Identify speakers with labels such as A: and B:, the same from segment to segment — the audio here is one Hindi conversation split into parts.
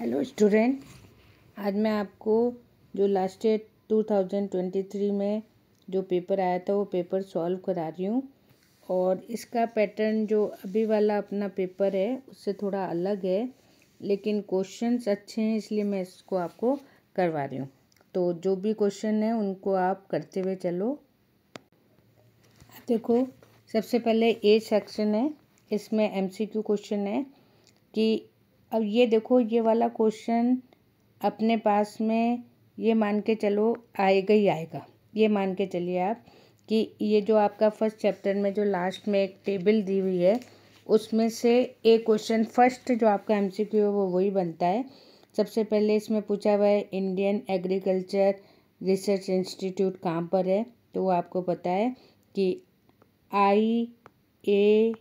A: हेलो स्टूडेंट आज मैं आपको जो लास्ट ईयर थ्री में जो पेपर आया था वो पेपर सॉल्व करा रही हूँ और इसका पैटर्न जो अभी वाला अपना पेपर है उससे थोड़ा अलग है लेकिन क्वेश्चंस अच्छे हैं इसलिए मैं इसको आपको करवा रही हूँ तो जो भी क्वेश्चन है उनको आप करते हुए चलो देखो सबसे पहले ए सेक्शन है इसमें एम क्वेश्चन है कि अब ये देखो ये वाला क्वेश्चन अपने पास में ये मान के चलो आएगा ही आएगा ये मान के चलिए आप कि ये जो आपका फर्स्ट चैप्टर में जो लास्ट में एक टेबल दी हुई है उसमें से एक क्वेश्चन फर्स्ट जो आपका एमसीक्यू है वो वही बनता है सबसे पहले इसमें पूछा हुआ है इंडियन एग्रीकल्चर रिसर्च इंस्टीट्यूट कहाँ पर है तो वो आपको पता है कि आई ए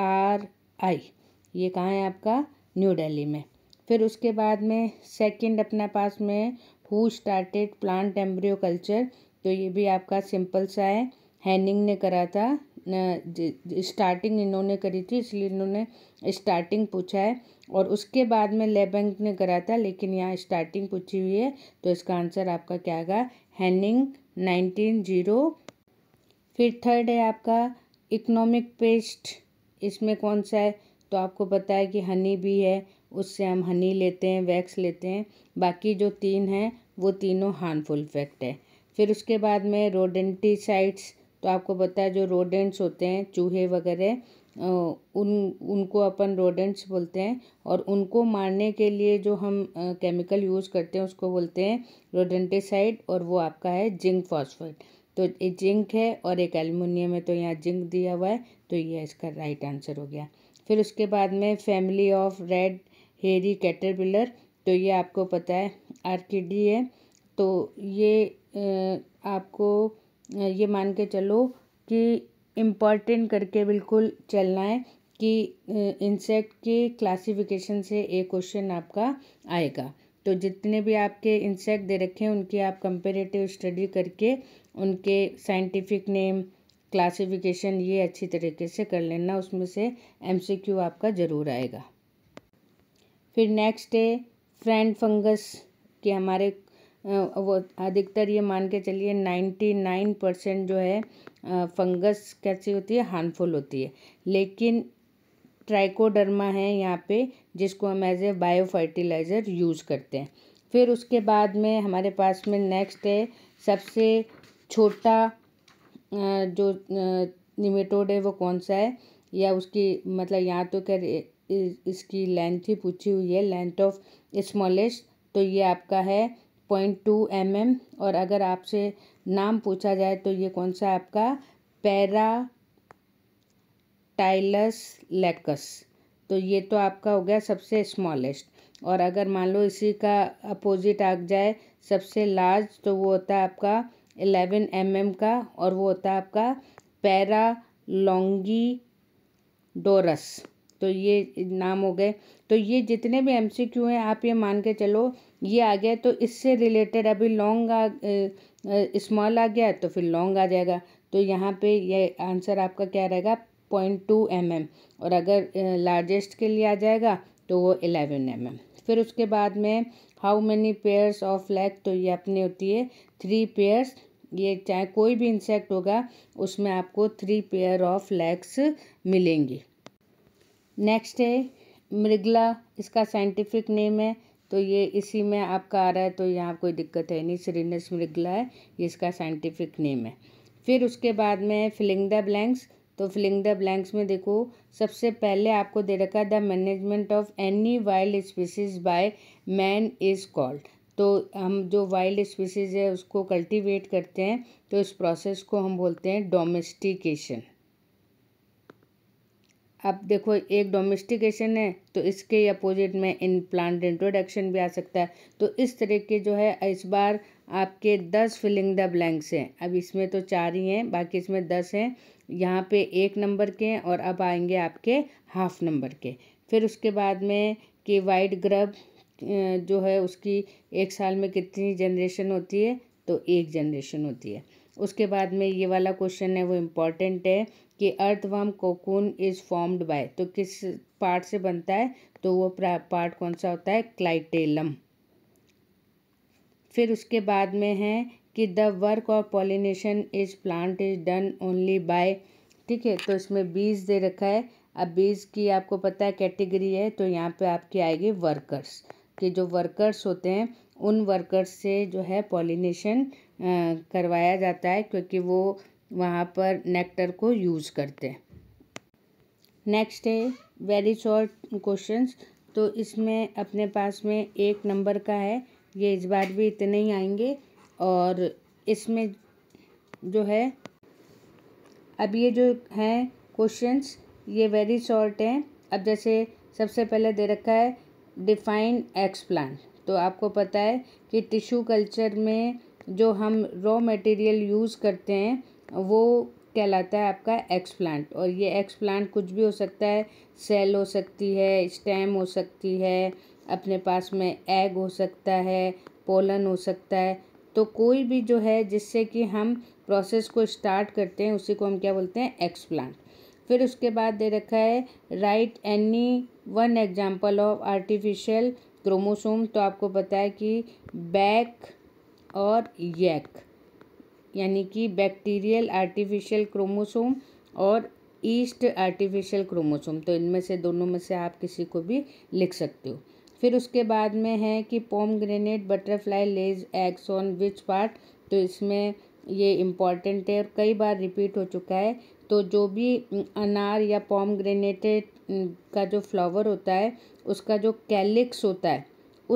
A: आर आई ये कहाँ है आपका न्यू दिल्ली में फिर उसके बाद में सेकंड अपने पास में who started plant embryo culture तो ये भी आपका सिंपल सा है हैनिंग ने करा था स्टार्टिंग इन्होंने करी थी इसलिए इन्होंने स्टार्टिंग पूछा है और उसके बाद में लेबैंक ने करा था लेकिन यहाँ स्टार्टिंग पूछी हुई है तो इसका आंसर आपका क्या आएगा हैनिंग नाइनटीन जीरो फिर थर्ड है आपका इकोनॉमिक पेस्ट इसमें कौन सा है तो आपको पता है कि हनी भी है उससे हम हनी लेते हैं वैक्स लेते हैं बाकी जो तीन हैं वो तीनों हार्मफुल इफेक्ट है फिर उसके बाद में रोडेंटिसाइड्स तो आपको पता है जो रोडेंट्स होते हैं चूहे वगैरह उन उनको अपन रोडेंट्स बोलते हैं और उनको मारने के लिए जो हम केमिकल यूज़ करते हैं उसको बोलते हैं रोडेंटिसाइड और वो आपका है जिंक फॉस्फेट तो जिंक है और एक एल्युमिनियम है तो यहाँ जिंक दिया हुआ है तो ये इसका राइट आंसर हो गया फिर उसके बाद में family of red hairy caterpillar तो ये आपको पता है आर्किडी है तो ये आपको ये मान के चलो कि इम्पॉर्टेंट करके बिल्कुल चलना है कि इंसेक्ट के क्लासिफिकेशन से एक क्वेश्चन आपका आएगा तो जितने भी आपके इंसेक्ट दे रखे हैं उनकी आप कंपेरेटिव स्टडी करके उनके साइंटिफिक नेम क्लासिफिकेशन ये अच्छी तरीके से कर लेना उसमें से एमसीक्यू आपका ज़रूर आएगा फिर नेक्स्ट है फ्रेंड फंगस के हमारे वो अधिकतर ये मान के चलिए नाइन्टी नाइन परसेंट जो है फंगस कैसी होती है हार्मफुल होती है लेकिन ट्राइकोडर्मा है यहाँ पे जिसको हम as a biofertiliser use करते हैं फिर उसके बाद में हमारे पास में नेक्स्ट है सबसे छोटा जो निमेटोड है वो कौन सा है या उसकी मतलब यहाँ तो कह इसकी लेंथ ही पूछी हुई है लेंथ ऑफ स्मॉलेस्ट तो ये आपका है पॉइंट टू एम एम और अगर आपसे नाम पूछा जाए तो ये कौन सा है आपका पैरा टाइलस लेकस तो ये तो आपका हो गया सबसे स्मॉलेस्ट और अगर मान लो इसी का अपोजिट आ जाए सबसे लार्ज तो वो होता है आपका एलेवन एम एम का और वो होता है आपका पैरा लोंगी डोरस तो ये नाम हो गए तो ये जितने भी एम सी क्यू हैं आप ये मान के चलो ये आ गया तो इससे रिलेटेड अभी लॉन्ग आ स्मॉल आ गया तो फिर लॉन्ग आ जाएगा तो यहाँ पे ये आंसर आपका क्या रहेगा पॉइंट टू एम एम और अगर लार्जेस्ट के लिए आ जाएगा तो वो एलेवन एम एम फिर उसके बाद में how many pairs of leg तो ये अपनी होती है थ्री पेयर्स ये चाहे कोई भी इंसेक्ट होगा उसमें आपको थ्री पेयर ऑफ लेग्स मिलेंगी नेक्स्ट है मृगला इसका साइंटिफिक नेम है तो ये इसी में आपका आ रहा है तो यहाँ कोई दिक्कत है नहीं श्रीनस मृगला है ये इसका साइंटिफिक नेम है फिर उसके बाद में फिलिंग द ब्लैंक्स तो फिलिंग द ब्लैंक्स में देखो सबसे पहले आपको दे रखा है the management of any wild species by man is called तो हम जो वाइल्ड स्पीसीज है उसको कल्टीवेट करते हैं तो इस प्रोसेस को हम बोलते हैं डोमेस्टिकेशन अब देखो एक डोमेस्टिकेशन है तो इसके अपोजिट में इन प्लांट इंट्रोडक्शन भी आ सकता है तो इस तरह के जो है इस बार आपके दस फिलिंग द ब्लैंक्स हैं अब इसमें तो चार ही हैं बाकी इसमें दस हैं यहाँ पे एक नंबर के और अब आएंगे आपके हाफ नंबर के फिर उसके बाद में कि वाइट ग्रब जो है उसकी एक साल में कितनी जनरेशन होती है तो एक जनरेशन होती है उसके बाद में ये वाला क्वेश्चन है वो इम्पॉर्टेंट है कि earthworm cocoon is formed by तो किस पार्ट से बनता है तो वो पार्ट कौन सा होता है क्लाइटेलम फिर उसके बाद में है कि the work of pollination is plant is done only by ठीक है तो इसमें बीज दे रखा है अब बीज की आपको पता है कैटेगरी है तो यहाँ पे आपकी आएगी वर्कर्स कि जो वर्कर्स होते हैं उन वर्कर्स से जो है पॉलिनेशन करवाया जाता है क्योंकि वो वहाँ पर नेक्टर को यूज़ करते हैं नेक्स्ट है वेरी शॉर्ट क्वेश्चंस तो इसमें अपने पास में एक नंबर का है ये इस बार भी इतने ही आएंगे और इसमें जो है अब ये जो हैं क्वेश्चंस ये वेरी शॉर्ट हैं अब जैसे सबसे पहले दे रखा है डिफाइन एक्स तो आपको पता है कि टिश्यू कल्चर में जो हम रॉ मटेरियल यूज़ करते हैं वो कहलाता है आपका एक्स प्लांट और ये एक्स प्लांट कुछ भी हो सकता है सेल हो सकती है स्टेम हो सकती है अपने पास में एग हो सकता है पोलन हो सकता है तो कोई भी जो है जिससे कि हम प्रोसेस को स्टार्ट करते हैं उसी को हम क्या बोलते हैं एक्सप्लांट फिर उसके बाद दे रखा है right any one example of artificial chromosome तो आपको पता है कि बैक और यक यानी कि बैक्टीरियल आर्टिफिशियल क्रोमोसोम और ईस्ट आर्टिफिशियल क्रोमोसोम तो इनमें से दोनों में से आप किसी को भी लिख सकते हो फिर उसके बाद में है कि pomegranate butterfly lays eggs on which part तो इसमें ये इम्पॉर्टेंट है और कई बार रिपीट हो चुका है तो जो भी अनार या पॉम ग्रेनेटेड का जो फ्लावर होता है उसका जो कैलिक्स होता है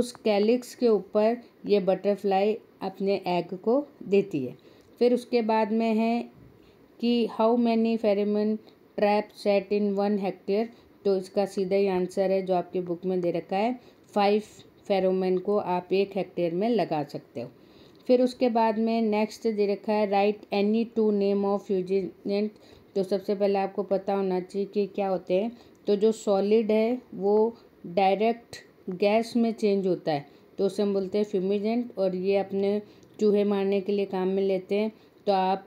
A: उस कैलिक्स के ऊपर ये बटरफ्लाई अपने एग को देती है फिर उसके बाद में है कि how many pheromone trap set in one hectare तो इसका सीधा ही आंसर है जो आपके बुक में दे रखा है फाइव फेरोमेन को आप एक हेक्टेयर में लगा सकते हो फिर उसके बाद में नेक्स्ट दे रखा है right any two name of fumigant तो सबसे पहले आपको पता होना चाहिए कि क्या होते हैं तो जो सॉलिड है वो डायरेक्ट गैस में चेंज होता है तो उसे हम बोलते हैं फ्यूमिजेंट और ये अपने चूहे मारने के लिए काम में लेते हैं तो आप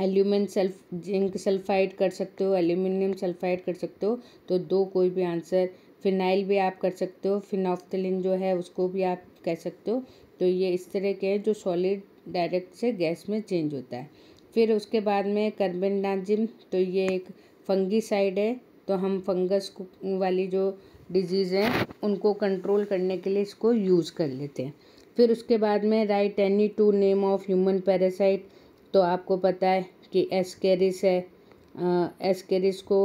A: एल्यूमिन सल्फ जिंक सल्फाइड कर सकते हो एल्यूमिनियम सल्फाइड कर सकते हो तो दो कोई भी आंसर फिनाइल भी आप कर सकते हो फिनॉफ्थलिन जो है उसको भी आप कह सकते हो तो ये इस तरह के हैं जो सॉलिड डायरेक्ट से गैस में चेंज होता है फिर उसके बाद में कर्बेनाजिम तो ये एक फंगीसाइड है तो हम फंगस वाली जो डिजीज़ हैं उनको कंट्रोल करने के लिए इसको यूज़ कर लेते हैं फिर उसके बाद में right any two name of human parasite तो आपको पता है कि एस्केरिस है एस्केरिस को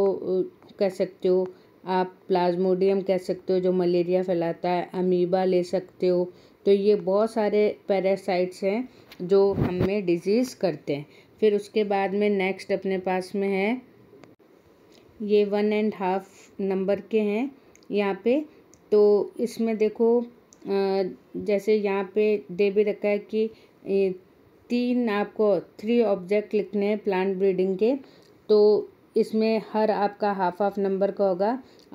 A: कह सकते हो आप प्लाज्मोडियम कह सकते हो जो मलेरिया फैलाता है अमीबा ले सकते हो तो ये बहुत सारे पैरासाइट्स हैं जो हमें डिजीज़ करते हैं फिर उसके बाद में नेक्स्ट अपने पास में है ये वन एंड हाफ नंबर के हैं यहाँ पे तो इसमें देखो जैसे यहाँ पे दे भी रखा है कि तीन आपको थ्री ऑब्जेक्ट लिखने हैं प्लांट ब्रीडिंग के तो इसमें हर आपका हाफ हाफ नंबर का होगा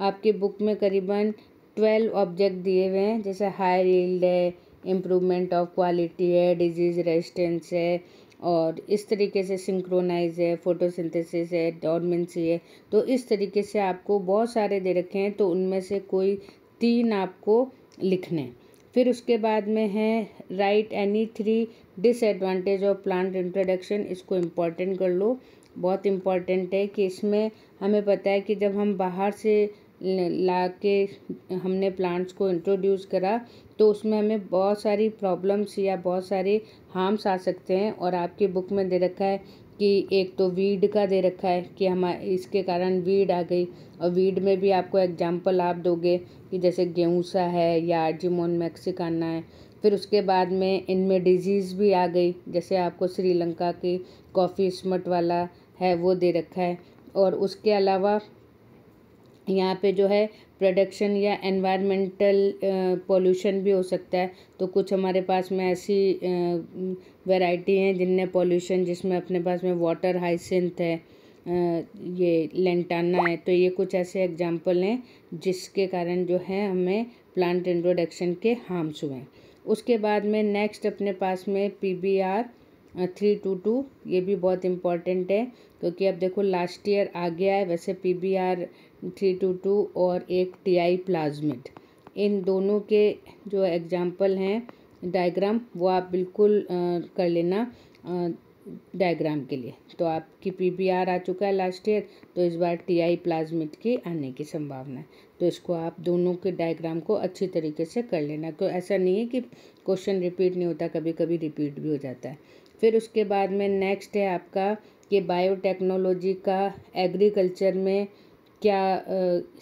A: आपकी बुक में करीबन ट्वेल्व ऑब्जेक्ट दिए हुए हैं जैसे हाई रील्ड है इम्प्रूवमेंट ऑफ क्वालिटी है डिजीज़ रेजिस्टेंस है और इस तरीके से सिंक्रोनाइज है फोटोसिंथेसिस है डॉर्मेंसी है तो इस तरीके से आपको बहुत सारे दे रखे हैं तो उनमें से कोई तीन आपको लिखने फिर उसके बाद में है right any three disadvantage of plant introduction इसको इम्पॉर्टेंट कर लो बहुत इम्पॉर्टेंट है कि इसमें हमें पता है कि जब हम बाहर से ला के हमने प्लांट्स को इंट्रोड्यूस करा तो उसमें हमें बहुत सारी प्रॉब्लम्स या बहुत सारे हार्म्स आ सकते हैं और आपकी बुक में दे रखा है कि एक तो वीड का दे रखा है कि हम इसके कारण वीड आ गई और वीड में भी आपको एग्जांपल आप दोगे कि जैसे सा है या आर्जिमोन मैक्सिकाना है फिर उसके बाद में इनमें डिजीज़ भी आ गई जैसे आपको श्रीलंका की कॉफ़ी स्मट वाला है वो दे रखा है और उसके अलावा यहाँ पे जो है प्रोडक्शन या एनवायरमेंटल पोल्यूशन भी हो सकता है तो कुछ हमारे पास में ऐसी वैरायटी हैं जिनमें पोल्यूशन जिसमें अपने पास में वाटर हाइसिंथ है ये लेंटाना है तो ये कुछ ऐसे एग्जाम्पल हैं जिसके कारण जो है हमें प्लांट इंट्रोडक्शन के हार्म्स हुए हैं उसके बाद में नेक्स्ट अपने पास में P B R three two two ये भी बहुत इम्पॉर्टेंट है क्योंकि अब देखो लास्ट ईयर आ गया है वैसे P B R three two two और एक टी आई प्लाज्मिट इन दोनों के जो एग्जाम्पल हैं डायग्राम वो आप बिल्कुल आ, कर लेना डायग्राम के लिए तो आपकी पी बी आर आ चुका है लास्ट ईयर तो इस बार टी आई प्लाज्मिट की आने की संभावना है तो इसको आप दोनों के डायग्राम को अच्छी तरीके से कर लेना तो ऐसा नहीं है कि क्वेश्चन रिपीट नहीं होता कभी कभी रिपीट भी हो जाता है फिर उसके बाद में नेक्स्ट है आपका कि बायोटेक्नोलॉजी का एग्रीकल्चर में क्या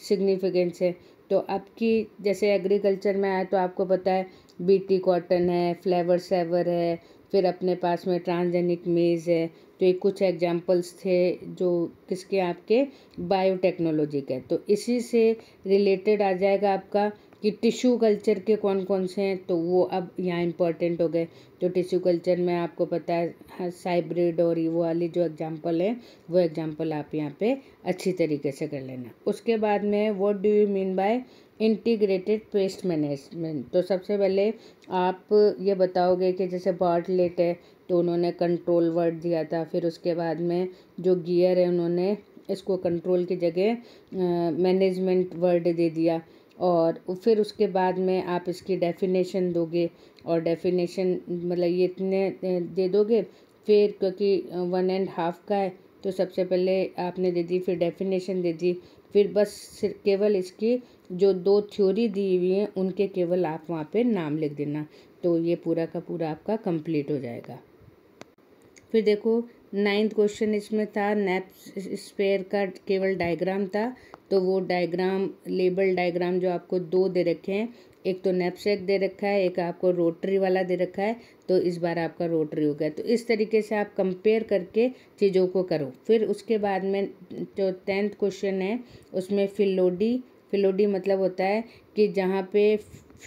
A: सिग्निफिकेंस uh, है तो आपकी जैसे एग्रीकल्चर में आया तो आपको पता है बीटी कॉटन है फ्लेवर सेवर है फिर अपने पास में ट्रांसजेनिक मेज़ है तो ये कुछ एग्जाम्पल्स थे जो किसके आपके बायोटेक्नोलॉजी के तो इसी से रिलेटेड आ जाएगा आपका कि टिश्यू कल्चर के कौन कौन से हैं तो वो अब यहाँ इम्पॉर्टेंट हो गए तो टिश्यू कल्चर में आपको पता है हाँ, साइब्रिड और वो वाली जो एग्जांपल है वो एग्जांपल आप यहाँ पे अच्छी तरीके से कर लेना उसके बाद में what do you mean by integrated pest management तो सबसे पहले आप ये बताओगे कि जैसे लेट है तो उन्होंने कंट्रोल वर्ड दिया था फिर उसके बाद में जो गियर है उन्होंने इसको कंट्रोल की जगह मैनेजमेंट वर्ड दे दिया और फिर उसके बाद में आप इसकी डेफिनेशन दोगे और डेफिनेशन मतलब ये इतने दे दोगे फिर क्योंकि वन एंड हाफ का है तो सबसे पहले आपने दे दी फिर डेफिनेशन दे दी फिर बस केवल इसकी जो दो थ्योरी दी हुई हैं उनके केवल आप वहाँ पे नाम लिख देना तो ये पूरा का पूरा आपका कंप्लीट हो जाएगा फिर देखो नाइन्थ क्वेश्चन इसमें था नैप स्पेयर का केवल डायग्राम था तो वो डायग्राम लेबल डायग्राम जो आपको दो दे रखे हैं एक तो नेपसेक दे रखा है एक आपको रोटरी वाला दे रखा है तो इस बार आपका रोटरी हो गया तो इस तरीके से आप कंपेयर करके चीज़ों को करो फिर उसके बाद में जो टेंथ क्वेश्चन है उसमें फिलोडी फिलोडी मतलब होता है कि जहाँ पे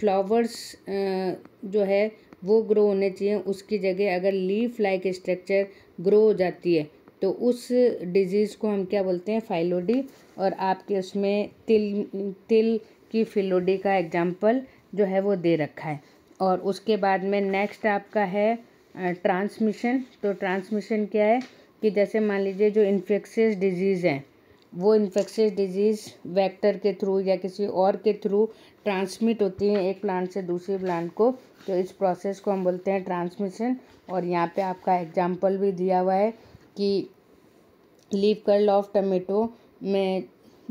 A: फ्लावर्स जो है वो ग्रो होने चाहिए उसकी जगह अगर लीफ लाइक स्ट्रक्चर ग्रो हो जाती है तो उस डिजीज़ को हम क्या बोलते हैं फाइलोडी और आपके उसमें तिल तिल की फिलोडी का एग्जाम्पल जो है वो दे रखा है और उसके बाद में नेक्स्ट आपका है ट्रांसमिशन तो ट्रांसमिशन क्या है कि जैसे मान लीजिए जो इन्फेक्शियस डिजीज़ है वो इन्फेक्शियस डिजीज़ वेक्टर के थ्रू या किसी और के थ्रू ट्रांसमिट होती है एक प्लांट से दूसरे प्लांट को तो इस प्रोसेस को हम बोलते हैं ट्रांसमिशन और यहाँ पे आपका एग्जाम्पल भी दिया हुआ है कि लीव कर्ल ऑफ टमेटो में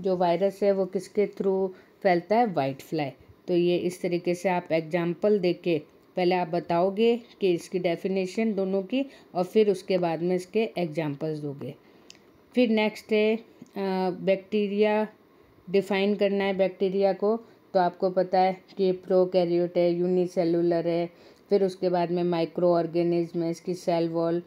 A: जो वायरस है वो किसके थ्रू फैलता है वाइट फ्लाई तो ये इस तरीके से आप एग्जाम्पल दे के पहले आप बताओगे कि इसकी डेफिनेशन दोनों की और फिर उसके बाद में इसके एग्जाम्पल्स दोगे फिर नेक्स्ट है बैक्टीरिया डिफाइन करना है बैक्टीरिया को तो आपको पता है कि प्रोकैरियोट है यूनिसेलुलर है फिर उसके बाद में माइक्रो ऑर्गेनिज्म है इसकी सेल वॉल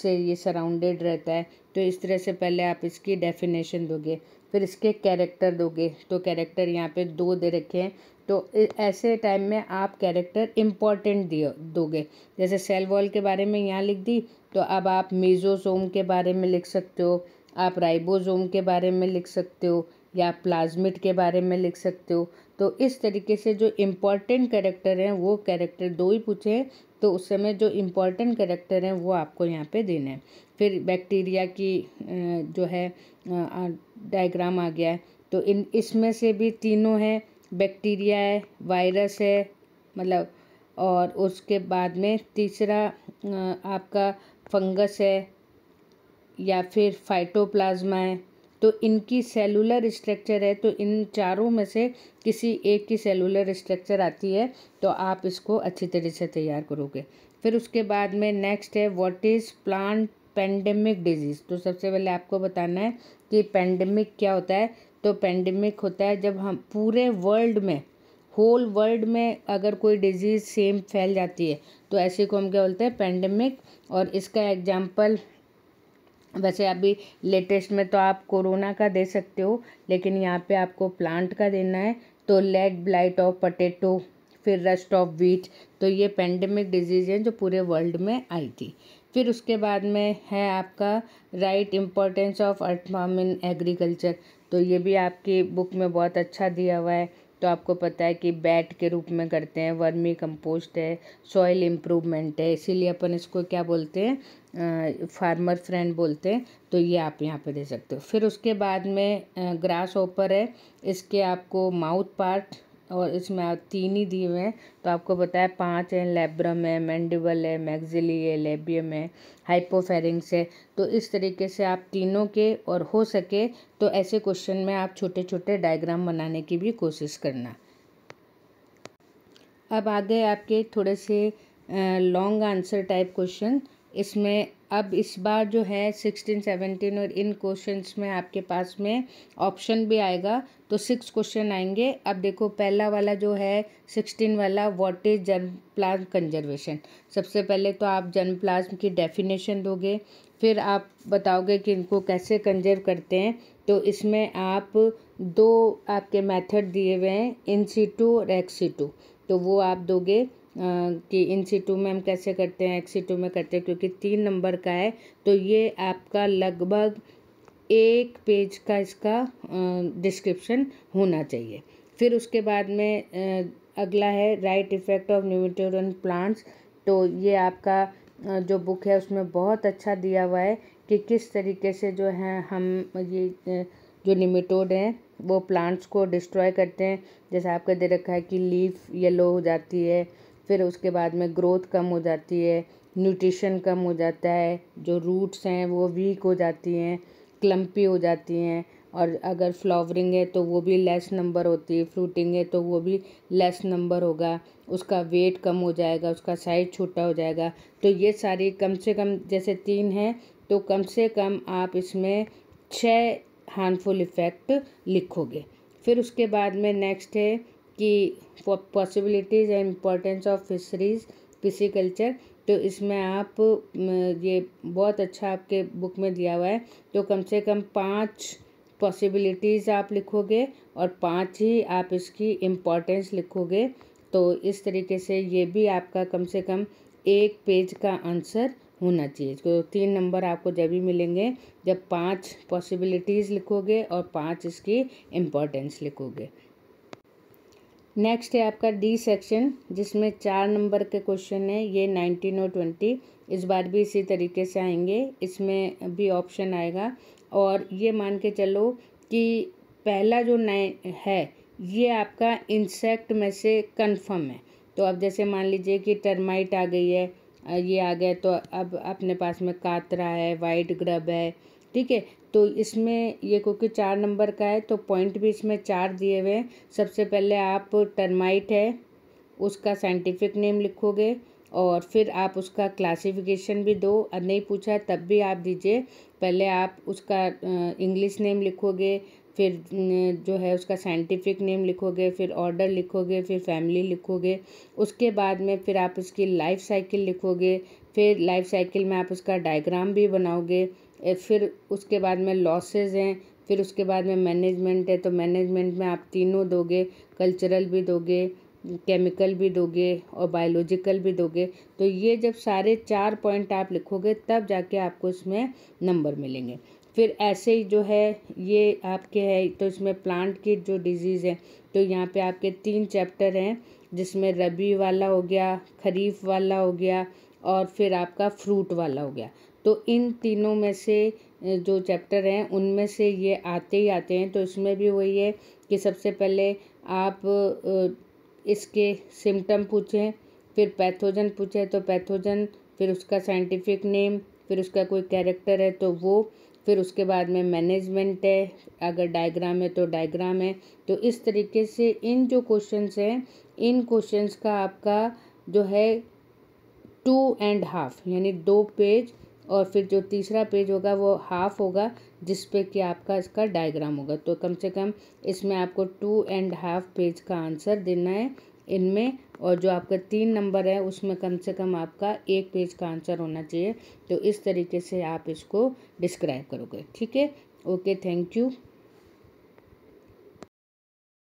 A: से ये सराउंडेड रहता है तो इस तरह से पहले आप इसकी डेफिनेशन दोगे फिर इसके कैरेक्टर दोगे तो कैरेक्टर यहाँ पे दो दे रखे हैं तो ऐसे टाइम में आप कैरेक्टर इम्पॉर्टेंट दिए दोगे जैसे सेल वॉल के बारे में यहाँ लिख दी तो अब आप मेजोसोम के बारे में लिख सकते हो आप राइबोसोम के बारे में लिख सकते हो या प्लाज्मिट के बारे में लिख सकते हो तो इस तरीके से जो इम्पॉर्टेंट कैरेक्टर हैं वो कैरेक्टर दो ही पूछे तो उस समय जो इम्पॉर्टेंट कैरेक्टर हैं वो आपको यहाँ पे देने हैं फिर बैक्टीरिया की जो है डायग्राम आ गया है तो इन इसमें से भी तीनों हैं बैक्टीरिया है वायरस है मतलब और उसके बाद में तीसरा आपका फंगस है या फिर फाइटोप्लाज्मा है तो इनकी सेलुलर स्ट्रक्चर है तो इन चारों में से किसी एक की सेलुलर स्ट्रक्चर आती है तो आप इसको अच्छी तरह से तैयार करोगे फिर उसके बाद में नेक्स्ट है what is plant pandemic disease तो सबसे पहले आपको बताना है कि पेंडेमिक क्या होता है तो पेंडेमिक होता है जब हम पूरे वर्ल्ड में होल वर्ल्ड में अगर कोई डिजीज़ सेम फैल जाती है तो ऐसे को हम क्या बोलते हैं पेंडेमिक और इसका एग्जाम्पल वैसे अभी लेटेस्ट में तो आप कोरोना का दे सकते हो लेकिन यहाँ पे आपको प्लांट का देना है तो लेड ब्लाइट ऑफ पटेटो फिर रस्ट ऑफ वीट तो ये पेंडेमिक डिजीज़ है जो पूरे वर्ल्ड में आई थी फिर उसके बाद में है आपका right importance of earthworm in agriculture तो ये भी आपकी बुक में बहुत अच्छा दिया हुआ है तो आपको पता है कि बैट के रूप में करते हैं वर्मी कंपोस्ट है सॉइल इम्प्रूवमेंट है इसीलिए अपन इसको क्या बोलते हैं फार्मर फ्रेंड बोलते हैं तो ये आप यहाँ पे दे सकते हो फिर उसके बाद में ग्रास ओपर है इसके आपको माउथ पार्ट और इसमें आप तीन ही दिए हुए हैं तो आपको बताया पांच हैं लेब्रम है मैंडिबल है मैगजिली है लेबियम है हाइपोफेरिंग्स है तो इस तरीके से आप तीनों के और हो सके तो ऐसे क्वेश्चन में आप छोटे छोटे डायग्राम बनाने की भी कोशिश करना अब आगे आपके थोड़े से लॉन्ग आंसर टाइप क्वेश्चन इसमें अब इस बार जो है सिक्सटीन सेवनटीन और इन क्वेश्चंस में आपके पास में ऑप्शन भी आएगा तो सिक्स क्वेश्चन आएंगे अब देखो पहला वाला जो है सिक्सटीन वाला what is germplasm conservation सबसे पहले तो आप जर्म प्लाज्म की डेफिनेशन दोगे फिर आप बताओगे कि इनको कैसे कंजर्व करते हैं तो इसमें आप दो आपके मेथड दिए हुए हैं इन सी टू और एक्सी टू तो वो आप दोगे कि इन सीटू में हम कैसे करते हैं एक सीटू में करते हैं क्योंकि तीन नंबर का है तो ये आपका लगभग एक पेज का इसका डिस्क्रिप्शन होना चाहिए फिर उसके बाद में अगला है right effect of nutrient plants तो ये आपका जो बुक है उसमें बहुत अच्छा दिया हुआ है कि किस तरीके से जो है हम ये जो निमिटोड हैं वो प्लांट्स को डिस्ट्रॉय करते हैं जैसे आपका दे रखा है कि लीफ येलो हो जाती है फिर उसके बाद में ग्रोथ कम हो जाती है न्यूट्रिशन कम हो जाता है जो रूट्स हैं वो वीक हो जाती हैं क्लम्पी हो जाती हैं और अगर फ्लावरिंग है तो वो भी लेस नंबर होती है फ्रूटिंग है तो वो भी लेस नंबर होगा उसका वेट कम हो जाएगा उसका साइज़ छोटा हो जाएगा तो ये सारी कम से कम जैसे तीन हैं तो कम से कम आप इसमें छः हार्मफुल इफ़ेक्ट लिखोगे फिर उसके बाद में नेक्स्ट है की possibilities and importance of fisheries culture तो इसमें आप ये बहुत अच्छा आपके बुक में दिया हुआ है तो कम से कम पाँच पॉसिबिलिटीज़ आप लिखोगे और पाँच ही आप इसकी इम्पोर्टेंस लिखोगे तो इस तरीके से ये भी आपका कम से कम एक पेज का आंसर होना चाहिए तो तीन नंबर आपको जब भी मिलेंगे जब पांच पॉसिबिलिटीज़ लिखोगे और पांच इसकी इम्पोर्टेंस लिखोगे नेक्स्ट है आपका डी सेक्शन जिसमें चार नंबर के क्वेश्चन हैं ये नाइनटीन और ट्वेंटी इस बार भी इसी तरीके से आएंगे इसमें भी ऑप्शन आएगा और ये मान के चलो कि पहला जो नए है ये आपका इंसेक्ट में से कंफर्म है तो अब जैसे मान लीजिए कि टर्माइट आ गई है ये आ गया तो अब अपने पास में कातरा है वाइट ग्रब है ठीक है तो इसमें ये क्योंकि चार नंबर का है तो पॉइंट भी इसमें चार दिए हुए हैं सबसे पहले आप टर्माइट है उसका साइंटिफिक नेम लिखोगे और फिर आप उसका क्लासिफिकेशन भी दो नहीं पूछा तब भी आप दीजिए पहले आप उसका इंग्लिश नेम लिखोगे फिर जो है उसका साइंटिफिक नेम लिखोगे फिर ऑर्डर लिखोगे फिर फैमिली लिखोगे उसके बाद में फिर आप उसकी लाइफ साइकिल लिखोगे फिर लाइफ साइकिल में आप उसका डायग्राम भी बनाओगे फिर उसके बाद में लॉसेज हैं फिर उसके बाद में मैनेजमेंट है तो मैनेजमेंट में आप तीनों दोगे कल्चरल भी दोगे केमिकल भी दोगे और बायोलॉजिकल भी दोगे तो ये जब सारे चार पॉइंट आप लिखोगे तब जाके आपको इसमें नंबर मिलेंगे फिर ऐसे ही जो है ये आपके है तो इसमें प्लांट की जो डिजीज़ है तो यहाँ पे आपके तीन चैप्टर हैं जिसमें रबी वाला हो गया खरीफ वाला हो गया और फिर आपका फ्रूट वाला हो गया तो इन तीनों में से जो चैप्टर हैं उनमें से ये आते ही आते हैं तो इसमें भी वही है कि सबसे पहले आप इसके सिम्टम पूछें फिर पैथोजन पूछे तो पैथोजन फिर उसका साइंटिफिक नेम फिर उसका कोई कैरेक्टर है तो वो फिर उसके बाद में मैनेजमेंट है अगर डायग्राम है तो डायग्राम है तो इस तरीके से इन जो क्वेश्चंस हैं इन क्वेश्चंस का आपका जो है टू एंड हाफ यानी दो पेज और फिर जो तीसरा पेज होगा वो हाफ होगा जिस पे कि आपका इसका डायग्राम होगा तो कम से कम इसमें आपको टू एंड हाफ पेज का आंसर देना है इनमें और जो आपका तीन नंबर है उसमें कम से कम आपका एक पेज का आंसर होना चाहिए तो इस तरीके से आप इसको डिस्क्राइब करोगे ठीक है ओके थैंक यू